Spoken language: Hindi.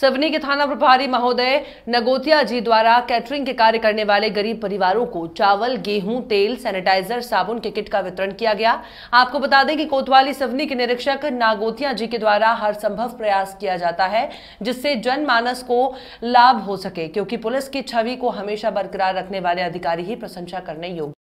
सवनी के थाना प्रभारी महोदय नगोतिया जी द्वारा कैटरिंग के कार्य करने वाले गरीब परिवारों को चावल गेहूं तेल सैनिटाइजर साबुन के किट का वितरण किया गया आपको बता दें कि कोतवाली सवनी के निरीक्षक नागोतिया जी के द्वारा हर संभव प्रयास किया जाता है जिससे जनमानस को लाभ हो सके क्योंकि पुलिस की छवि को हमेशा बरकरार रखने वाले अधिकारी ही प्रशंसा करने योग्य